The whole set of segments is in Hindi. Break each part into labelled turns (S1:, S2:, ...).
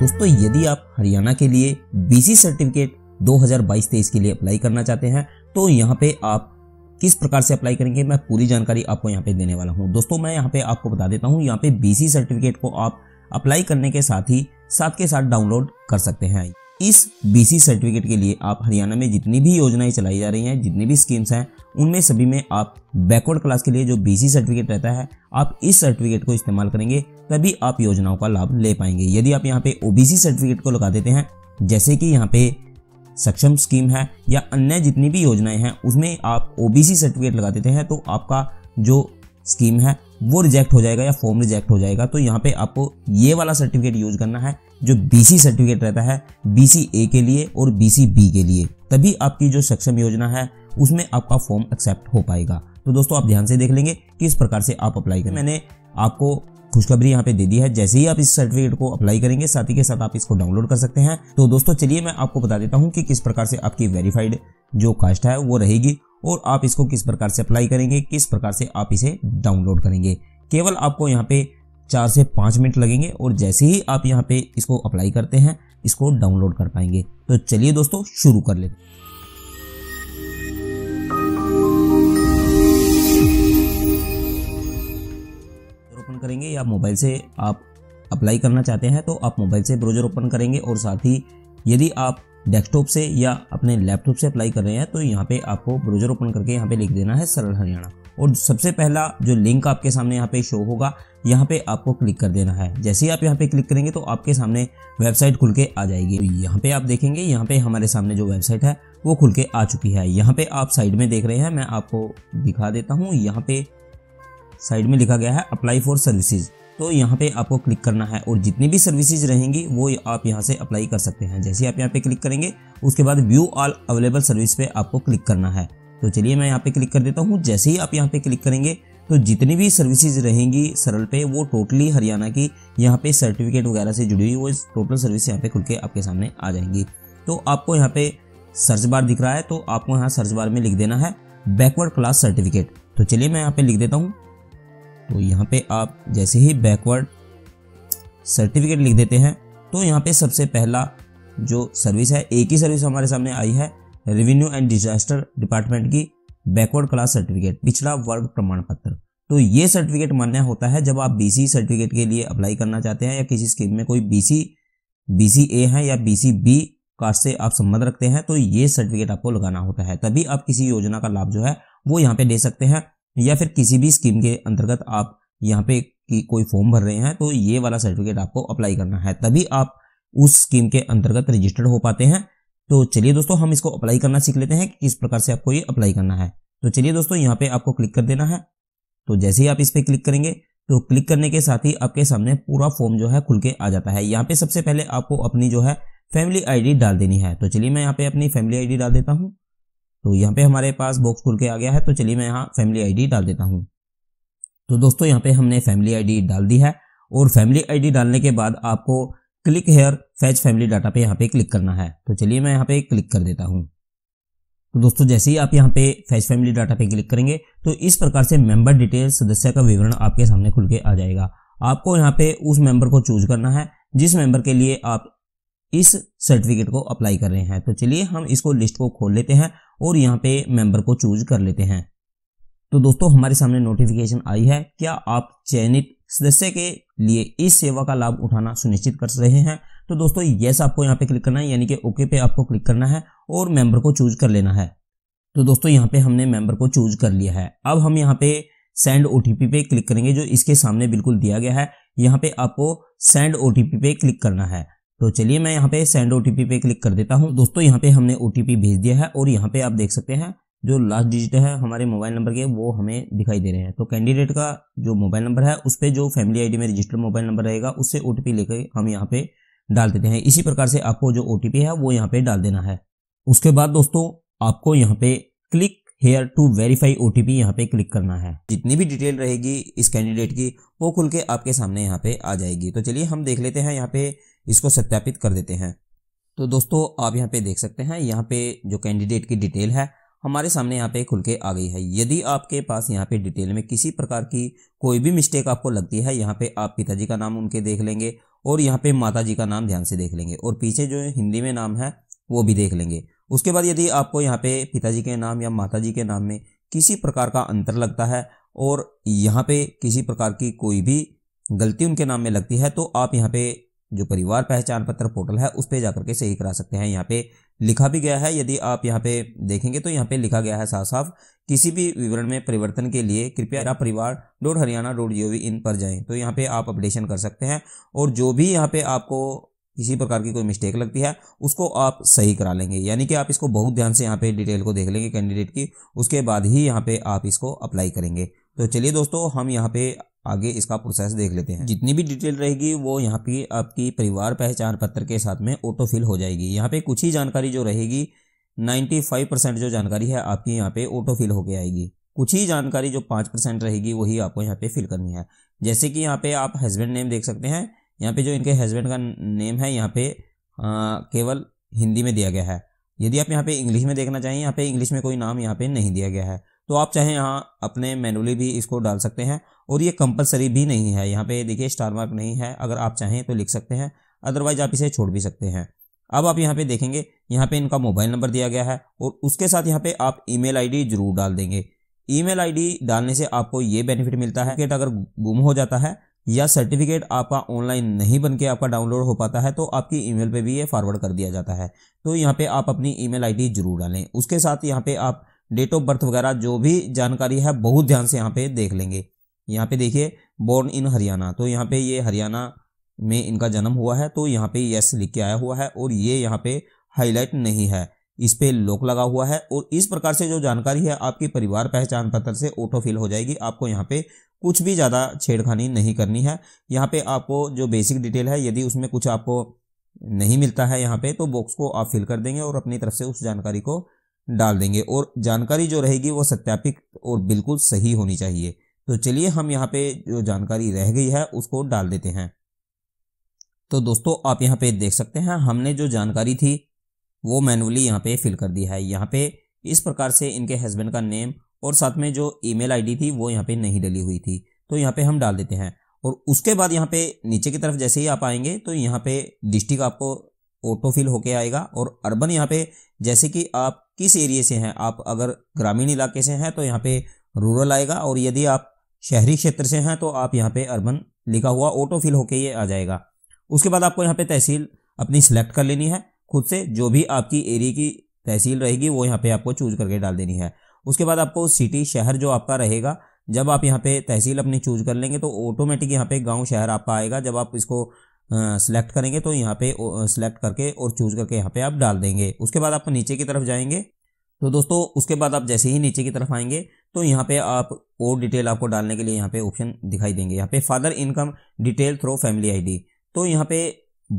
S1: दोस्तों यदि आप हरियाणा के लिए बीसी सर्टिफिकेट 2022-23 के लिए अप्लाई करना चाहते हैं तो यहाँ पे आप किस प्रकार से अप्लाई करेंगे मैं पूरी जानकारी आपको यहाँ पे देने वाला हूँ दोस्तों मैं यहाँ पे आपको बता देता हूँ यहाँ पे बीसी सर्टिफिकेट को आप अप्लाई करने के साथ ही साथ के साथ डाउनलोड कर सकते हैं इस बी सर्टिफिकेट के लिए आप हरियाणा में जितनी भी योजनाएं चलाई जा रही हैं जितनी भी स्कीम्स हैं उनमें सभी में आप बैकवर्ड क्लास के लिए जो बी सर्टिफिकेट रहता है आप इस सर्टिफिकेट को इस्तेमाल करेंगे तभी आप योजनाओं का लाभ ले पाएंगे यदि आप यहाँ पे ओबीसी सर्टिफिकेट को लगा देते हैं जैसे कि यहाँ पे सक्षम स्कीम है या अन्य जितनी भी योजनाएं हैं उसमें आप ओबीसी सर्टिफिकेट लगा देते हैं तो आपका जो स्कीम है वो रिजेक्ट हो जाएगा या फॉर्म रिजेक्ट हो जाएगा तो यहाँ पे आपको ये वाला सर्टिफिकेट यूज करना है जो बीसी सर्टिफिकेट रहता है बीसी ए के लिए और बीसी बी के लिए तभी आपकी जो सक्षम योजना है उसमें आपका फॉर्म एक्सेप्ट हो पाएगा तो दोस्तों आप ध्यान से देख लेंगे किस प्रकार से आप अप्लाई करें मैंने आपको खुशखबरी यहाँ पे दे दी है जैसे ही आप इस सर्टिफिकेट को अप्लाई करेंगे साथ ही के साथ आप इसको डाउनलोड कर सकते हैं तो दोस्तों चलिए मैं आपको बता देता हूँ कि किस प्रकार से आपकी वेरीफाइड जो कास्ट है वो रहेगी और आप इसको किस प्रकार से अप्लाई करेंगे किस प्रकार से आप इसे डाउनलोड करेंगे केवल आपको यहाँ पे चार से पाँच मिनट लगेंगे और जैसे ही आप यहाँ पे इसको अप्लाई करते हैं इसको डाउनलोड कर पाएंगे तो चलिए दोस्तों शुरू कर लेते हैं करेंगे या मोबाइल से आप अप्लाई करना चाहते हैं तो आप मोबाइल से ब्राउजर ओपन करेंगे और साथ ही यदि आप डेस्कटॉप से या अपने लैपटॉप से अप्लाई कर रहे हैं तो यहाँ पे आपको ब्राउजर ओपन करके यहाँ पे लिख देना है सरल हरियाणा और सबसे पहला जो लिंक आपके सामने यहाँ पे शो होगा यहाँ पे आपको क्लिक कर देना है जैसे ही आप यहाँ पे क्लिक करेंगे तो आपके सामने वेबसाइट खुल के आ जाएगी यहाँ पे आप देखेंगे यहाँ पे हमारे सामने जो वेबसाइट है वो खुल के आ चुकी है यहाँ पे आप साइड में देख रहे हैं मैं आपको दिखा देता हूँ यहाँ पे साइड में लिखा गया है अप्लाई फॉर सर्विसेज तो यहाँ पे आपको क्लिक करना है और जितनी भी सर्विसेज रहेंगी वो आप यहाँ से अप्लाई कर सकते हैं जैसे आप यहाँ पे क्लिक करेंगे उसके बाद व्यू ऑल अवेलेबल सर्विस पे आपको क्लिक करना है तो चलिए मैं यहाँ पे क्लिक कर देता हूँ जैसे ही आप यहाँ पे क्लिक करेंगे तो जितनी भी सर्विसेज रहेंगी सरल पे वो टोटली हरियाणा की यहाँ पे सर्टिफिकेट वगैरह से जुड़ी हुई वो टोटल सर्विस यहाँ पे खुल के आपके सामने आ जाएंगी तो आपको यहाँ पे सर्च बार दिख रहा है तो आपको यहाँ सर्च बार में लिख देना है बैकवर्ड क्लास सर्टिफिकेट तो चलिए मैं यहाँ पे लिख देता हूँ तो यहाँ पे आप जैसे ही बैकवर्ड सर्टिफिकेट लिख देते हैं तो यहाँ पे सबसे पहला जो सर्विस है एक ही सर्विस हमारे सामने आई है रेवेन्यू एंड डिजास्टर डिपार्टमेंट की बैकवर्ड क्लास सर्टिफिकेट पिछड़ा वर्ग प्रमाण पत्र तो ये सर्टिफिकेट मान्य होता है जब आप बीसी सर्टिफिकेट के लिए अप्लाई करना चाहते हैं या किसी स्कीम में कोई बीसी सी ए है या बीसी बी कास्ट से आप संबंध रखते हैं तो ये सर्टिफिकेट आपको लगाना होता है तभी आप किसी योजना का लाभ जो है वो यहाँ पे ले सकते हैं या फिर किसी भी स्कीम के अंतर्गत आप यहाँ पे की कोई फॉर्म भर रहे हैं तो ये वाला सर्टिफिकेट आपको अप्लाई करना है तभी आप उस स्कीम के अंतर्गत रजिस्टर्ड हो पाते हैं तो चलिए दोस्तों हम इसको अप्लाई करना सीख लेते हैं कि किस प्रकार से आपको ये अप्लाई करना है तो चलिए दोस्तों यहाँ पे आपको क्लिक कर देना है तो जैसे ही आप इस पर क्लिक करेंगे तो क्लिक करने के साथ ही आपके सामने पूरा फॉर्म जो है खुल के आ जाता है यहाँ पे सबसे पहले आपको अपनी जो है फैमिली आईडी डाल देनी है तो चलिए मैं यहाँ पे अपनी फैमिली आईडी डाल देता हूँ तो यहाँ पे हमारे पास बॉक्स खुल के आ गया है तो चलिए मैं यहाँ फैमिली आईडी डाल देता हूँ तो दोस्तों यहाँ पे हमने फैमिली आईडी डाल दी है और फैमिली आईडी डालने के बाद आपको click here fetch family data पे यहाँ पे क्लिक करना है तो चलिए मैं यहाँ पे क्लिक कर देता हूँ तो दोस्तों जैसे ही आप यहाँ पे फैच फैमिली डाटा पे क्लिक करेंगे तो इस प्रकार से मेंबर डिटेल सदस्य का विवरण आपके सामने खुल के आ जाएगा आपको यहाँ पे उस मेंबर को चूज करना है जिस मेंबर के लिए आप इस सर्टिफिकेट को अप्लाई कर रहे हैं तो चलिए हम इसको लिस्ट को खोल लेते हैं और यहाँ पे मेंबर को चूज कर लेते हैं तो दोस्तों हमारे सामने नोटिफिकेशन आई है क्या आप चयनित सदस्य के लिए इस सेवा का लाभ उठाना सुनिश्चित कर रहे हैं तो दोस्तों यस आपको यहाँ पे क्लिक करना है यानी कि ओके पे आपको क्लिक करना है और मेंबर को चूज कर लेना है तो दोस्तों यहाँ पे हमने मेंबर को चूज कर लिया है अब हम यहाँ पे सेंड ओ पे क्लिक करेंगे जो इसके सामने बिल्कुल दिया गया है यहाँ पे आपको सेंड ओ पे क्लिक करना है तो चलिए मैं यहाँ पे सेंड ओ पे क्लिक कर देता हूँ दोस्तों यहाँ पे हमने ओ भेज दिया है और यहाँ पे आप देख सकते हैं जो लास्ट डिजिट है हमारे मोबाइल नंबर के वो हमें दिखाई दे रहे हैं तो कैंडिडेट का जो मोबाइल नंबर है उस पर जो फैमिली आईडी में रजिस्टर्ड मोबाइल नंबर रहेगा उससे ओ लेकर हम यहाँ पे डाल देते हैं इसी प्रकार से आपको जो ओ है वो यहाँ पे डाल देना है उसके बाद दोस्तों आपको यहाँ पे click here to verify O T यहाँ पे क्लिक करना है जितनी भी डिटेल रहेगी इस कैंडिडेट की वो खुल के आपके सामने यहाँ पे आ जाएगी तो चलिए हम देख लेते हैं यहाँ पे इसको सत्यापित कर देते हैं तो दोस्तों आप यहाँ पे देख सकते हैं यहाँ पे जो कैंडिडेट की डिटेल है हमारे सामने यहाँ पे खुल के आ गई है यदि आपके पास यहाँ पे डिटेल में किसी प्रकार की कोई भी मिस्टेक आपको लगती है यहाँ पे आप पिताजी का नाम उनके देख लेंगे और यहाँ पे माता जी का नाम ध्यान से देख लेंगे और पीछे जो हिंदी में नाम है वो भी देख लेंगे उसके बाद यदि आपको यहाँ पे पिताजी के नाम या माता जी के नाम में किसी प्रकार का अंतर लगता है और यहाँ पे किसी प्रकार की कोई भी गलती उनके नाम में लगती है तो आप यहाँ पे जो परिवार पहचान पत्र पोर्टल है उस पर जाकर के सही करा सकते हैं यहाँ पे लिखा भी गया है यदि आप यहाँ पे देखेंगे तो यहाँ पे लिखा गया है साफ साफ किसी भी विवरण में परिवर्तन के लिए कृपया आप परिवार dot Haryana dot G in पर जाएं तो यहाँ पे आप अपडेशन कर सकते हैं और जो भी यहाँ पे आपको किसी प्रकार की कोई मिस्टेक लगती है उसको आप सही करा लेंगे यानी कि आप इसको बहुत ध्यान से यहाँ पे डिटेल को देख लेंगे कैंडिडेट की उसके बाद ही यहाँ पे आप इसको अप्लाई करेंगे तो चलिए दोस्तों हम यहाँ पे आगे इसका प्रोसेस देख लेते हैं जितनी भी डिटेल रहेगी वो यहाँ पे आपकी परिवार पहचान पत्र के साथ में ऑटो फिल हो जाएगी यहाँ पे कुछ ही जानकारी जो रहेगी 95 परसेंट जो जानकारी है आपकी यहाँ पे ऑटो फिल होके आएगी कुछ ही जानकारी जो पाँच परसेंट रहेगी वही आपको यहाँ पे फिल करनी है जैसे कि यहाँ पे आप हस्बैंड नेम देख सकते हैं यहाँ पे जो इनके हस्बैंड का नेम है यहाँ पे आ, केवल हिंदी में दिया गया है यदि आप यहाँ पे इंग्लिश में देखना चाहिए यहाँ पे इंग्लिश में कोई नाम यहाँ पे नहीं दिया गया है तो आप चाहे यहाँ अपने मैनुअली भी इसको डाल सकते हैं और ये कंपलसरी भी नहीं है यहाँ पे देखिए स्टार मार्क नहीं है अगर आप चाहें तो लिख सकते हैं अदरवाइज आप इसे छोड़ भी सकते हैं अब आप यहाँ पे देखेंगे यहाँ पे इनका मोबाइल नंबर दिया गया है और उसके साथ यहाँ पे आप ईमेल आईडी जरूर डाल देंगे ईमेल आईडी डालने से आपको ये बेनिफिट मिलता है सर्टिफिकेट अगर गुम हो जाता है या सर्टिफिकेट आपका ऑनलाइन नहीं बन के आपका डाउनलोड हो पाता है तो आपकी ईमेल पे भी ये फॉरवर्ड कर दिया जाता है तो यहाँ पे आप अपनी ईमेल आईडी जरूर डालें उसके साथ यहाँ पे आप डेट ऑफ बर्थ वगैरह जो भी जानकारी है बहुत ध्यान से यहाँ पे देख लेंगे यहाँ पे देखिए बोर्न इन हरियाणा तो यहाँ पे ये हरियाणा में इनका जन्म हुआ है तो यहाँ पे यस लिख के आया हुआ है और ये यहाँ पे हाईलाइट नहीं है इस पर लोक लगा हुआ है और इस प्रकार से जो जानकारी है आपकी परिवार पहचान पत्र से ऑटो फिल हो जाएगी आपको यहाँ पे कुछ भी ज़्यादा छेड़खानी नहीं करनी है यहाँ पे आपको जो बेसिक डिटेल है यदि उसमें कुछ आपको नहीं मिलता है यहाँ पे तो बॉक्स को आप फिल कर देंगे और अपनी तरफ से उस जानकारी को डाल देंगे और जानकारी जो रहेगी वो सत्यापित और बिल्कुल सही होनी चाहिए तो चलिए हम यहाँ पे जो जानकारी रह गई है उसको डाल देते हैं तो दोस्तों आप यहाँ पे देख सकते हैं हमने जो जानकारी थी वो मैनुअली यहाँ पे फिल कर दी है यहाँ पे इस प्रकार से इनके हस्बैंड का नेम और साथ में जो ईमेल आईडी थी वो यहाँ पे नहीं डली हुई थी तो यहाँ पे हम डाल देते हैं और उसके बाद यहाँ पे नीचे की तरफ जैसे ही आप आएंगे तो यहाँ पे डिस्ट्रिक्ट आपको ऑटोफिल होके आएगा और अर्बन यहाँ पे जैसे कि आप किस एरिए से हैं आप अगर ग्रामीण इलाके से हैं तो यहाँ पे रूरल आएगा और यदि आप शहरी क्षेत्र से हैं तो आप यहाँ पे अर्बन लिखा हुआ ऑटोफिल होके ये आ जाएगा उसके बाद आपको यहाँ पे तहसील अपनी सिलेक्ट कर लेनी है खुद से जो भी आपकी एरिए की तहसील रहेगी वो यहाँ पे आपको चूज करके डाल देनी है उसके बाद आपको सिटी शहर जो आपका रहेगा जब आप यहाँ पे तहसील अपनी चूज कर लेंगे तो ऑटोमेटिक यहाँ पे गांव शहर आपका आएगा जब आप इसको सेलेक्ट करेंगे तो यहाँ पे सिलेक्ट करके और चूज करके यहाँ पे आप डाल देंगे उसके बाद आप नीचे की तरफ जाएंगे तो दोस्तों उसके बाद आप जैसे ही नीचे की तरफ आएंगे तो यहाँ पे आप और डिटेल आपको डालने के लिए यहाँ पे ऑप्शन दिखाई देंगे यहाँ पे father income detail through family ID तो यहाँ पे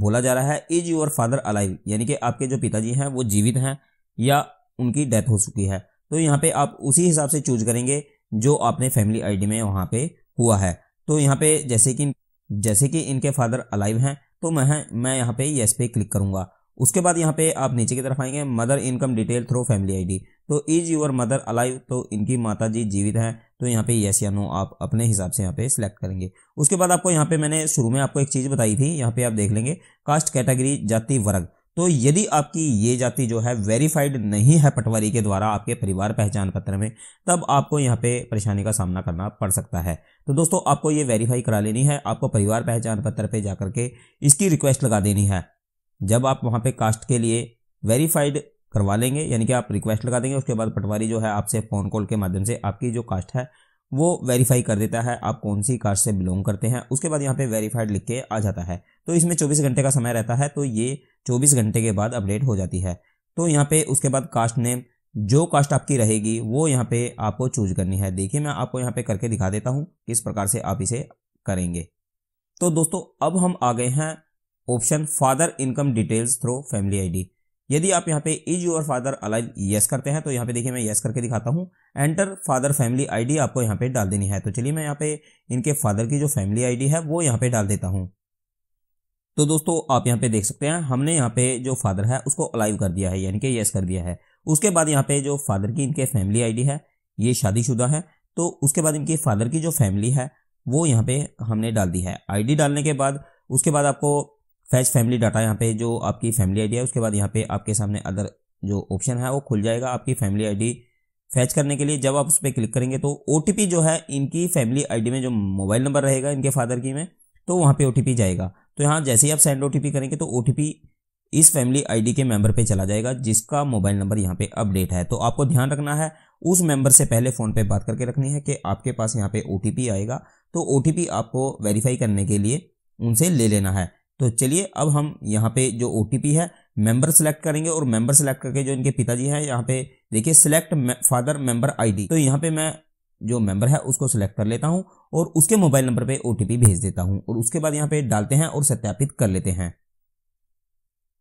S1: बोला जा रहा है इज योर फादर अलाइव यानी कि आपके जो पिताजी हैं वो जीवित हैं या उनकी डेथ हो चुकी है तो यहाँ पे आप उसी हिसाब से चूज करेंगे जो आपने फैमिली आई में वहाँ पे हुआ है तो यहाँ पे जैसे कि जैसे कि इनके फादर अलाइव हैं तो मैं मैं यहाँ पे येस पे क्लिक करूँगा उसके बाद यहाँ पे आप नीचे की तरफ आएंगे mother income detail through family ID तो इज यूर मदर अलाइव तो इनकी माता जी जीवित हैं तो यहाँ पे येस या नो आप अपने हिसाब से यहाँ पे सिलेक्ट करेंगे उसके बाद आपको यहाँ पे मैंने शुरू में आपको एक चीज़ बताई थी यहाँ पे आप देख लेंगे कास्ट कैटेगरी जाति वर्ग तो यदि आपकी ये जाति जो है वेरीफाइड नहीं है पटवारी के द्वारा आपके परिवार पहचान पत्र में तब आपको यहाँ पे परेशानी का सामना करना पड़ सकता है तो दोस्तों आपको ये वेरीफाई करा लेनी है आपको परिवार पहचान पत्र पे जाकर के इसकी रिक्वेस्ट लगा देनी है जब आप वहाँ पे कास्ट के लिए वेरीफाइड करवा लेंगे यानी कि आप रिक्वेस्ट लगा देंगे उसके बाद पटवारी जो है आपसे फ़ोन कॉल के माध्यम से आपकी जो कास्ट है वो वेरीफाई कर देता है आप कौन सी कास्ट से बिलोंग करते हैं उसके बाद यहाँ पे वेरीफाइड लिख के आ जाता है तो इसमें 24 घंटे का समय रहता है तो ये 24 घंटे के बाद अपडेट हो जाती है तो यहाँ पे उसके बाद कास्ट नेम जो कास्ट आपकी रहेगी वो यहाँ पे आपको चूज करनी है देखिए मैं आपको यहाँ पे करके दिखा देता हूँ किस प्रकार से आप इसे करेंगे तो दोस्तों अब हम आ गए हैं option father income details through family ID यदि आप यहाँ पे is your father alive yes करते हैं तो यहाँ पे देखिए मैं यस करके दिखाता हूँ एंटर फादर फैमिली आईडी आपको यहाँ पे डाल देनी है तो चलिए मैं यहाँ पे इनके फादर की जो फैमिली आईडी है वो यहाँ पे डाल देता हूँ तो दोस्तों आप यहाँ पे देख सकते हैं हमने यहाँ पे जो फादर है उसको अलाइव कर दिया है यानी कि यस कर दिया है उसके बाद यहाँ पे जो फादर की इनके फैमिली आई है ये शादीशुदा है तो उसके बाद इनके फादर की जो फैमिली है वो यहाँ पे हमने डाल दी है आईडी डालने के बाद उसके बाद आपको फैच फैमिली डाटा यहाँ पे जो आपकी फैमिली आईडी है उसके बाद यहाँ पे आपके सामने अदर जो ऑप्शन है वो खुल जाएगा आपकी फैमिली आईडी फैच करने के लिए जब आप उस पर क्लिक करेंगे तो ओ जो है इनकी फैमिली आईडी में जो मोबाइल नंबर रहेगा इनके फादर की में तो वहाँ पे ओ जाएगा तो यहाँ जैसे ही आप सेंड ओ करेंगे तो ओ इस फैमिली आई के मेम्बर पर चला जाएगा जिसका मोबाइल नंबर यहाँ पर अपडेट है तो आपको ध्यान रखना है उस मेंबर से पहले फ़ोन पे बात करके रखनी है कि आपके पास यहाँ पे ओ आएगा तो ओ आपको वेरीफाई करने के लिए उनसे ले लेना है तो चलिए अब हम यहाँ पे जो ओ है मेंबर सेलेक्ट करेंगे और मेंबर सेलेक्ट करके जो इनके पिताजी हैं यहाँ पे देखिए सेलेक्ट फादर मेंबर आईडी तो यहाँ पे मैं जो मेंबर है उसको सेलेक्ट कर लेता हूँ और उसके मोबाइल नंबर पे ओ भेज देता हूँ और उसके बाद यहाँ पे डालते हैं और सत्यापित कर लेते हैं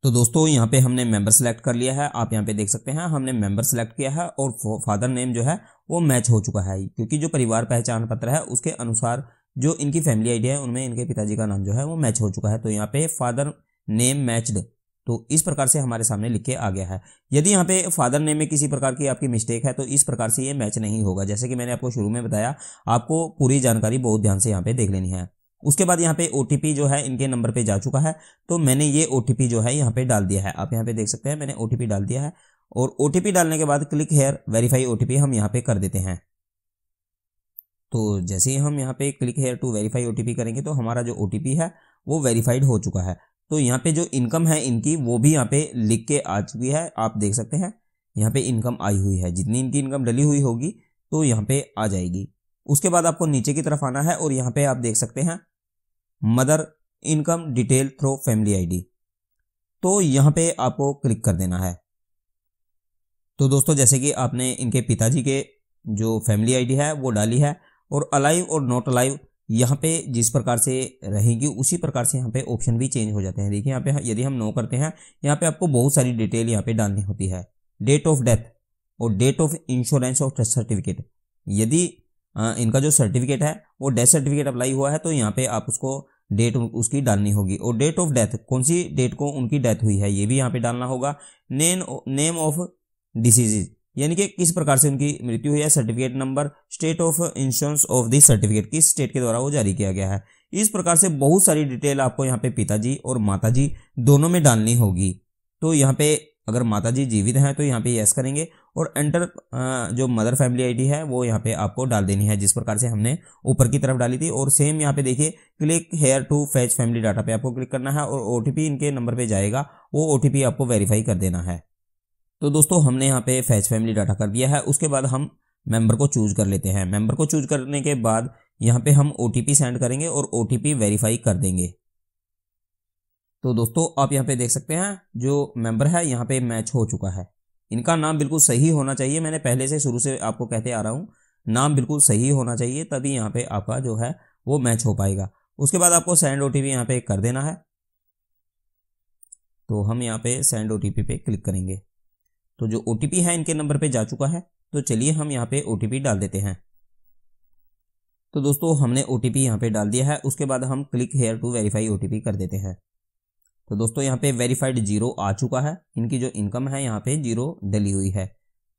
S1: तो दोस्तों यहाँ पे हमने मेंबर सेलेक्ट कर लिया है आप यहाँ पे देख सकते हैं हमने मेंबर सेलेक्ट किया है और फादर नेम जो है वो मैच हो चुका है क्योंकि जो परिवार पहचान पत्र है उसके अनुसार जो इनकी फैमिली आईडी है उनमें इनके पिताजी का नाम जो है वो मैच हो चुका है तो यहाँ पे फादर नेम मैच्ड तो इस प्रकार से हमारे सामने लिख के आ गया है यदि यहाँ पे फादर नेम में किसी प्रकार की आपकी मिस्टेक है तो इस प्रकार से ये मैच नहीं होगा जैसे कि मैंने आपको शुरू में बताया आपको पूरी जानकारी बहुत ध्यान से यहाँ पे देख लेनी है उसके बाद यहाँ पे ओ जो है इनके नंबर पे जा चुका है तो मैंने ये ओ जो है यहाँ पे डाल दिया है आप यहाँ पे देख सकते हैं मैंने ओ डाल दिया है और ओ डालने के बाद क्लिक हेयर वेरीफाई ओ हम यहाँ पे कर देते हैं तो जैसे ही हम यहाँ पे click here to verify O करेंगे तो हमारा जो ओ है वो वेरीफाइड हो चुका है तो यहाँ पे जो इनकम है इनकी वो भी यहाँ पे लिख के आ चुकी है आप देख सकते हैं यहाँ पे इनकम आई हुई है जितनी इनकी इनकम डली हुई होगी तो यहाँ पे आ जाएगी उसके बाद आपको नीचे की तरफ आना है और यहाँ पे आप देख सकते हैं mother income detail through family ID तो यहाँ पे आपको क्लिक कर देना है तो दोस्तों जैसे कि आपने इनके पिताजी के जो फैमिली आईडी है वो डाली है और अलाइव और नॉट अलाइव यहाँ पे जिस प्रकार से रहेगी उसी प्रकार से यहाँ पे ऑप्शन भी चेंज हो जाते हैं देखिए यहाँ पे यदि हम नो करते हैं यहाँ पे आपको बहुत सारी डिटेल यहाँ पे डालनी होती है डेट ऑफ डेथ और date of insurance of certificate यदि इनका जो सर्टिफिकेट है वो डेथ सर्टिफिकेट अप्लाई हुआ है तो यहाँ पे आप उसको डेट उसकी डालनी होगी और डेट ऑफ डेथ कौन सी डेट को उनकी डेथ हुई है ये भी यहाँ पे डालना होगा नेम नेम ऑफ डिसीजेज यानी कि किस प्रकार से उनकी मृत्यु हुई है certificate number state of insurance of this certificate किस स्टेट के द्वारा वो जारी किया गया है इस प्रकार से बहुत सारी डिटेल आपको यहाँ पे पिताजी और माताजी दोनों में डालनी होगी तो यहाँ पे अगर माताजी जीवित हैं तो यहाँ पे यस करेंगे और एंटर जो मदर फैमिली आईडी है वो यहाँ पे आपको डाल देनी है जिस प्रकार से हमने ऊपर की तरफ डाली थी और सेम यहाँ पे देखिए click here to fetch family data पे आपको क्लिक करना है और ओटीपी इनके नंबर पे जाएगा वो ओटीपी आपको वेरीफाई कर देना है तो दोस्तों हमने यहाँ पे फैच फैमिली डाटा कर दिया है उसके बाद हम मेंबर को चूज कर लेते हैं मेंबर को चूज करने के बाद यहाँ पे हम ओ सेंड करेंगे और ओ वेरीफाई कर देंगे तो दोस्तों आप यहाँ पे देख सकते हैं जो मेंबर है यहाँ पे मैच हो चुका है इनका नाम बिल्कुल सही होना चाहिए मैंने पहले से शुरू से आपको कहते आ रहा हूँ नाम बिल्कुल सही होना चाहिए तभी यहाँ पे आपका जो है वो मैच हो पाएगा उसके बाद आपको सेंड ओ टी यहाँ पे कर देना है तो हम यहाँ पे सेंड ओ पे क्लिक करेंगे तो जो ओ है इनके नंबर पर जा चुका है तो चलिए हम यहाँ पे ओ डाल देते हैं तो दोस्तों हमने ओ टी यहाँ पे डाल दिया है उसके बाद हम click here to verify O कर देते हैं तो दोस्तों यहाँ पे वेरीफाइड जीरो आ चुका है इनकी जो इनकम है यहाँ पे जीरो डली हुई है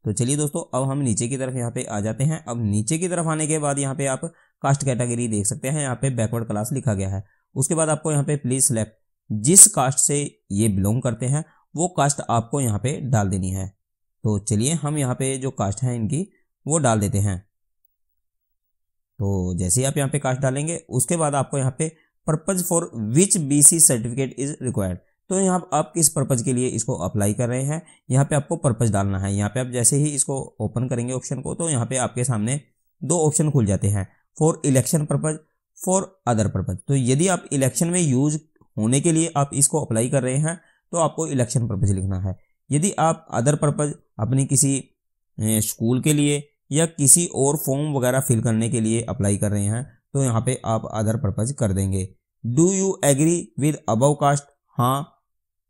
S1: तो चलिए दोस्तों अब हम नीचे की तरफ यहाँ पे आ जाते हैं अब नीचे की तरफ आने के बाद यहाँ पे आप कास्ट कैटेगरी देख सकते हैं यहाँ पे बैकवर्ड क्लास लिखा गया है उसके बाद आपको यहाँ पे प्लीज सेलेक्ट जिस कास्ट से ये बिलोंग करते हैं वो कास्ट आपको यहाँ पे डाल देनी है तो चलिए हम यहाँ पे जो कास्ट है इनकी वो डाल देते हैं तो जैसे ही आप यहाँ पे कास्ट डालेंगे उसके बाद आपको यहाँ पे purpose for which C certificate is required तो यहाँ आप किस पर्पज के लिए इसको अप्लाई कर रहे हैं यहाँ पे आपको पर्पज डालना है यहाँ पे आप जैसे ही इसको ओपन करेंगे ऑप्शन को तो यहाँ पे आपके सामने दो ऑप्शन खुल जाते हैं for election purpose for other purpose तो यदि आप इलेक्शन में यूज होने के लिए आप इसको अप्लाई कर रहे हैं तो आपको इलेक्शन पर्पज़ लिखना है यदि आप अदर पर्पज़ अपनी किसी स्कूल के लिए या किसी और फॉर्म वगैरह फिल करने के लिए अप्लाई कर रहे हैं तो यहाँ पे आप अदर पर्पज़ कर देंगे do you agree with above caste हाँ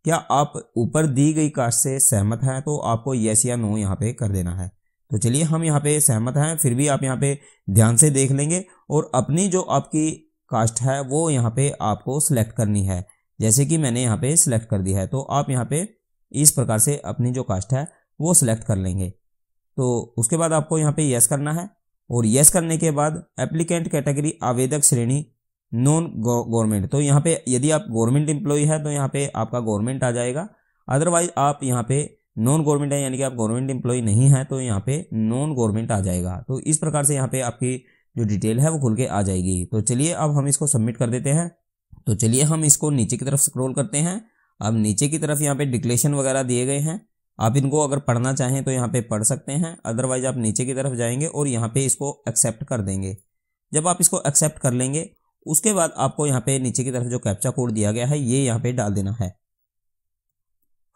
S1: क्या आप ऊपर दी गई कास्ट से सहमत हैं तो आपको येस या नो यहाँ पे कर देना है तो चलिए हम यहाँ पे सहमत हैं फिर भी आप यहाँ पे ध्यान से देख लेंगे और अपनी जो आपकी कास्ट है वो यहाँ पे आपको सिलेक्ट करनी है जैसे कि मैंने यहाँ पे सिलेक्ट कर दिया है तो आप यहाँ पे इस प्रकार से अपनी जो कास्ट है वो सिलेक्ट कर लेंगे तो उसके बाद आपको यहाँ पे यस करना है और यस करने के बाद एप्लीकेंट कैटेगरी आवेदक श्रेणी नॉन गवर्नमेंट तो यहाँ पे यदि आप गवर्नमेंट एम्प्लॉय है तो यहाँ पे आपका गवर्नमेंट आ जाएगा अदरवाइज आप यहाँ पे नॉन गवर्नमेंट है यानी कि आप गवर्नमेंट एम्प्लॉय नहीं है तो यहाँ पे नॉन गवर्नमेंट आ जाएगा तो इस प्रकार से यहाँ पे आपकी जो डिटेल है वो खुल के आ जाएगी तो चलिए अब हम इसको सबमिट कर देते हैं तो चलिए हम इसको नीचे की तरफ स्क्रॉल करते हैं अब नीचे की तरफ यहाँ पे डिक्लेशन वगैरह दिए गए हैं आप इनको अगर पढ़ना चाहें तो यहाँ पे पढ़ सकते हैं अदरवाइज आप नीचे की तरफ जाएंगे और यहाँ पे इसको एक्सेप्ट कर देंगे जब आप इसको एक्सेप्ट कर लेंगे उसके बाद आपको यहाँ पे नीचे की तरफ जो कैप्चा कोड दिया गया है ये यहाँ पे डाल देना है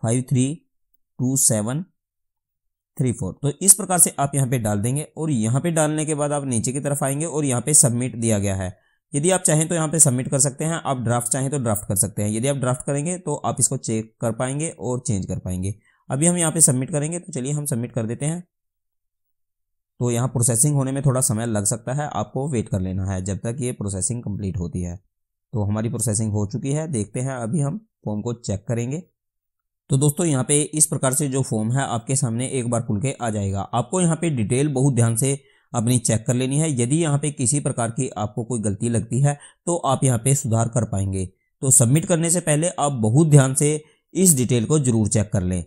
S1: five three two seven three four तो इस प्रकार से आप यहाँ पे डाल देंगे और यहाँ पे डालने के बाद आप नीचे की तरफ आएंगे और यहाँ पे सबमिट दिया गया है यदि आप चाहें तो यहाँ पे सबमिट कर सकते हैं आप ड्राफ्ट चाहें तो ड्राफ्ट कर सकते हैं यदि आप ड्राफ्ट करेंगे तो आप इसको चेक कर पाएंगे और चेंज कर पाएंगे अभी हम यहाँ पे सबमिट करेंगे तो चलिए हम सबमिट कर देते हैं तो यहाँ प्रोसेसिंग होने में थोड़ा समय लग सकता है आपको वेट कर लेना है जब तक ये प्रोसेसिंग कम्प्लीट होती है तो हमारी प्रोसेसिंग हो चुकी है देखते हैं अभी हम फॉर्म को चेक करेंगे तो दोस्तों यहाँ पे इस प्रकार से जो फॉर्म है आपके सामने एक बार खुल के आ जाएगा आपको यहाँ पे डिटेल बहुत ध्यान से अपनी चेक कर लेनी है यदि यहाँ पे किसी प्रकार की आपको कोई गलती लगती है तो आप यहाँ पे सुधार कर पाएंगे तो सबमिट करने से पहले आप बहुत ध्यान से इस डिटेल को जरूर चेक कर लें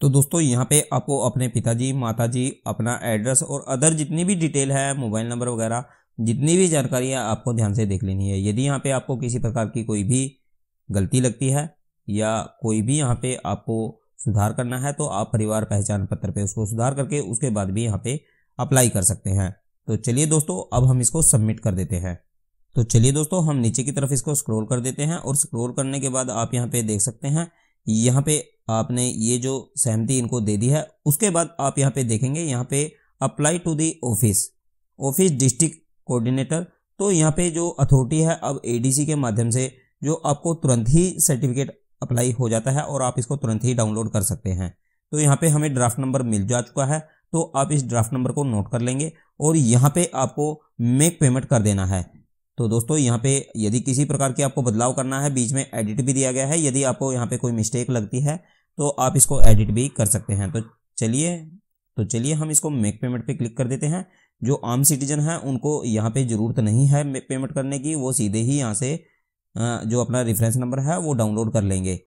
S1: तो दोस्तों यहाँ पे आपको अपने पिताजी माताजी अपना एड्रेस और अदर जितनी भी डिटेल है मोबाइल नंबर वगैरह जितनी भी जानकारी है आपको ध्यान से देख लेनी है यदि यहाँ पे आपको किसी प्रकार की कोई भी गलती लगती है या कोई भी यहाँ पे आपको सुधार करना है तो आप परिवार पहचान पत्र पे उसको सुधार करके उसके बाद भी यहाँ पे अप्लाई कर सकते हैं तो चलिए दोस्तों अब हम इसको सबमिट कर देते हैं तो चलिए दोस्तों हम नीचे की तरफ इसको स्क्रोल कर देते हैं और स्क्रोल करने के बाद आप यहाँ पे देख सकते हैं यहाँ पे आपने ये जो सहमति इनको दे दी है उसके बाद आप यहाँ पे देखेंगे यहाँ पे apply to the office office district coordinator तो यहाँ पे जो अथॉरिटी है अब एडीसी के माध्यम से जो आपको तुरंत ही सर्टिफिकेट अप्लाई हो जाता है और आप इसको तुरंत ही डाउनलोड कर सकते हैं तो यहाँ पे हमें ड्राफ्ट नंबर मिल जा चुका है तो आप इस ड्राफ्ट नंबर को नोट कर लेंगे और यहाँ पे आपको मेक पेमेंट कर देना है तो दोस्तों यहाँ पे यदि किसी प्रकार के आपको बदलाव करना है बीच में एडिट भी दिया गया है यदि आपको यहाँ पे कोई मिस्टेक लगती है तो आप इसको एडिट भी कर सकते हैं तो चलिए तो चलिए हम इसको मेक पेमेंट पे क्लिक कर देते हैं जो आम सिटीजन हैं उनको यहाँ पे ज़रूरत नहीं है पेमेंट करने की वो सीधे ही यहाँ से जो अपना रेफरेंस नंबर है वो डाउनलोड कर लेंगे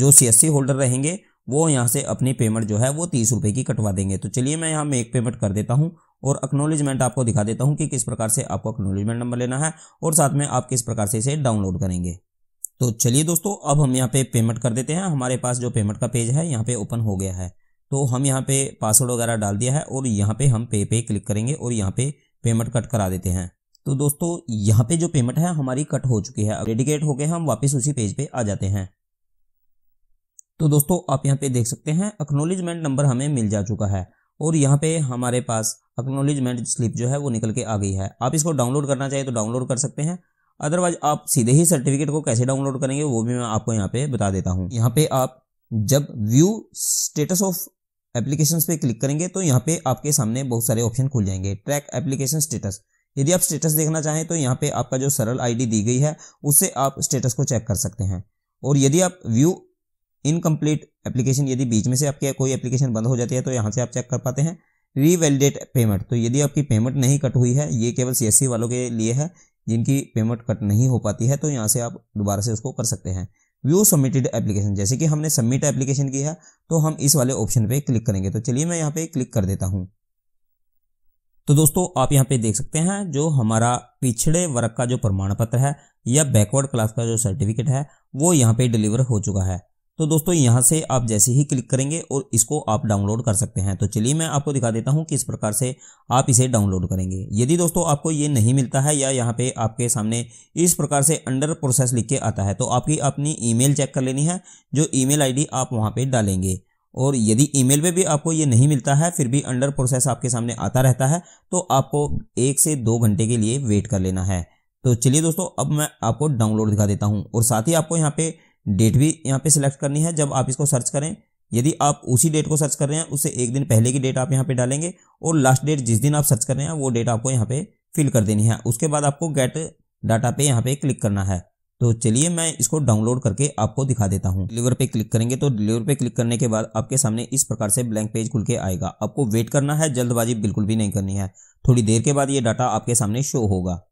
S1: जो सी होल्डर रहेंगे वो यहाँ से अपनी पेमेंट जो है वो तीस रुपये की कटवा देंगे तो चलिए मैं यहाँ मेक पेमेंट कर देता हूँ और अक्नोलेजमेंट आपको दिखा देता हूँ कि किस प्रकार से आपको अक्नोलिजमेंट नंबर लेना है और साथ में आप किस प्रकार से इसे डाउनलोड करेंगे तो चलिए दोस्तों अब हम यहाँ पे पेमेंट कर देते हैं हमारे पास जो पेमेंट का पेज है यहाँ पे ओपन हो गया है तो हम यहाँ पे पासवर्ड वगैरह डाल दिया है और यहाँ पे हम पे पे क्लिक करेंगे और यहाँ पे पेमेंट कट करा देते हैं तो दोस्तों यहाँ पे जो पेमेंट है हमारी कट हो चुकी है अब डेडिकेट होकर हम वापस उसी पेज पे आ जाते हैं तो दोस्तों आप यहाँ पे देख सकते हैं अक्नोलिजमेंट नंबर हमें मिल जा चुका है और यहाँ पे हमारे पास अक्नोलिजमेंट स्लिप जो है वो निकल के आ गई है आप इसको डाउनलोड करना चाहिए तो डाउनलोड कर सकते हैं अदरवाइज आप सीधे ही सर्टिफिकेट को कैसे डाउनलोड करेंगे वो भी मैं आपको यहाँ पे बता देता हूँ यहाँ पे आप जब व्यू स्टेटस ऑफ एप्लीकेशन पे क्लिक करेंगे तो यहाँ पे आपके सामने बहुत सारे ऑप्शन खुल जाएंगे ट्रैक एप्लीकेशन स्टेटस यदि आप स्टेटस देखना चाहें तो यहाँ पे आपका जो सरल आईडी दी गई है उससे आप स्टेटस को चेक कर सकते हैं और यदि आप व्यू इनकम्प्लीट एप्लीकेशन यदि बीच में से आपकी कोई एप्लीकेशन बंद हो जाती है तो यहाँ से आप चेक कर पाते हैं रीवेलिडेट पेमेंट तो यदि आपकी पेमेंट नहीं कट हुई है ये केवल सी वालों के लिए है जिनकी पेमेंट कट नहीं हो पाती है तो यहाँ से आप दोबारा से उसको कर सकते हैं व्यू सबमिटेड एप्लीकेशन जैसे कि हमने सबमिट एप्लीकेशन की है तो हम इस वाले ऑप्शन पे क्लिक करेंगे तो चलिए मैं यहाँ पे क्लिक कर देता हूँ तो दोस्तों आप यहाँ पे देख सकते हैं जो हमारा पिछड़े वर्ग का जो प्रमाण पत्र है या बैकवर्ड क्लास का जो सर्टिफिकेट है वो यहाँ पे डिलीवर हो चुका है तो दोस्तों यहाँ से आप जैसे ही क्लिक करेंगे और इसको आप डाउनलोड कर सकते हैं तो चलिए मैं आपको दिखा देता हूँ किस प्रकार से आप इसे डाउनलोड करेंगे यदि दोस्तों आपको ये नहीं मिलता है या यहाँ पे आपके सामने इस प्रकार से अंडर प्रोसेस लिख के आता है तो आपकी अपनी ईमेल चेक कर लेनी है जो ई मेल आप वहाँ पर डालेंगे और यदि ईमेल पे भी आपको ये नहीं मिलता है फिर भी अंडर प्रोसेस आपके सामने आता रहता है तो आपको एक से दो घंटे के लिए वेट कर लेना है तो चलिए दोस्तों अब मैं आपको डाउनलोड दिखा देता हूँ और साथ ही आपको यहाँ पे डेट भी यहाँ पे सिलेक्ट करनी है जब आप इसको सर्च करें यदि आप उसी डेट को सर्च कर रहे हैं उससे एक दिन पहले की डेट आप यहाँ पे डालेंगे और लास्ट डेट जिस दिन आप सर्च कर रहे हैं वो डेट आपको यहाँ पे फिल कर देनी है उसके बाद आपको गेट डाटा पे यहाँ पे क्लिक करना है तो चलिए मैं इसको डाउनलोड करके आपको दिखा देता हूँ डिलीवर पे क्लिक करेंगे तो डिलीवर पे क्लिक करने के बाद आपके सामने इस प्रकार से ब्लैंक पेज खुल के आएगा आपको वेट करना है जल्दबाजी बिल्कुल भी नहीं करनी है थोड़ी देर के बाद ये डाटा आपके सामने शो होगा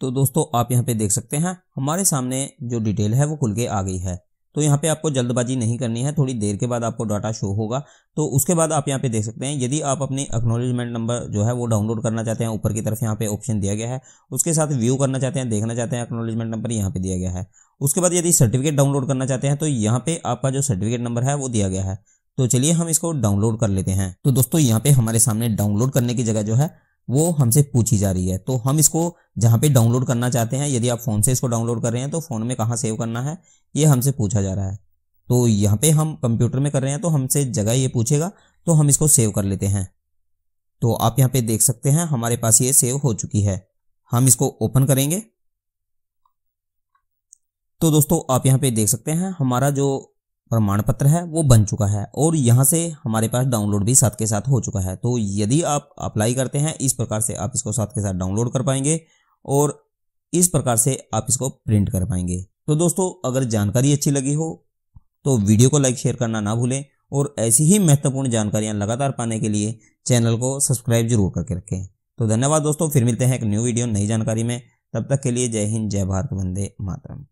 S1: तो दोस्तों आप यहाँ पे देख सकते हैं हमारे सामने जो डिटेल है वो खुल के आ गई है तो यहाँ पे आपको जल्दबाजी नहीं करनी है थोड़ी देर के बाद आपको डाटा शो होगा तो उसके बाद आप यहाँ पे देख सकते हैं यदि आप अपनी एक्नोलेजमेंट नंबर जो है वो डाउनलोड करना चाहते हैं ऊपर की तरफ यहाँ पे ऑप्शन दिया गया है उसके साथ व्यू करना चाहते हैं देखना चाहते हैं एक्नोलेजमेंट नंबर यहाँ पे दिया गया है उसके बाद यदि सर्टिफिकेट डाउनलोड करना चाहते हैं तो यहाँ पे आपका जो सर्टिफिकेट नंबर है वो दिया गया है तो चलिए हम इसको डाउनलोड कर लेते हैं तो दोस्तों यहाँ पे हमारे सामने डाउनलोड करने की जगह जो है वो हमसे पूछी जा रही है तो हम इसको जहाँ पे डाउनलोड करना चाहते हैं यदि आप फ़ोन से इसको डाउनलोड कर रहे हैं तो फ़ोन में कहाँ सेव करना है ये हमसे पूछा जा रहा है तो यहाँ पे हम कंप्यूटर में कर रहे हैं तो हमसे जगह ये पूछेगा तो हम इसको सेव कर लेते हैं तो आप यहाँ पे देख सकते हैं हमारे पास ये सेव हो चुकी है हम इसको ओपन करेंगे तो दोस्तों आप यहाँ पे देख सकते हैं हमारा जो प्रमाण पत्र है वो बन चुका है और यहाँ से हमारे पास डाउनलोड भी साथ के साथ हो चुका है तो यदि आप अप्लाई करते हैं इस प्रकार से आप इसको साथ के साथ डाउनलोड कर पाएंगे और इस प्रकार से आप इसको प्रिंट कर पाएंगे तो दोस्तों अगर जानकारी अच्छी लगी हो तो वीडियो को लाइक शेयर करना ना भूलें और ऐसी ही महत्वपूर्ण जानकारियाँ लगातार पाने के लिए चैनल को सब्सक्राइब जरूर करके रखें तो धन्यवाद दोस्तों फिर मिलते हैं एक न्यू वीडियो नई जानकारी में तब तक के लिए जय हिंद जय भारत वंदे मातरम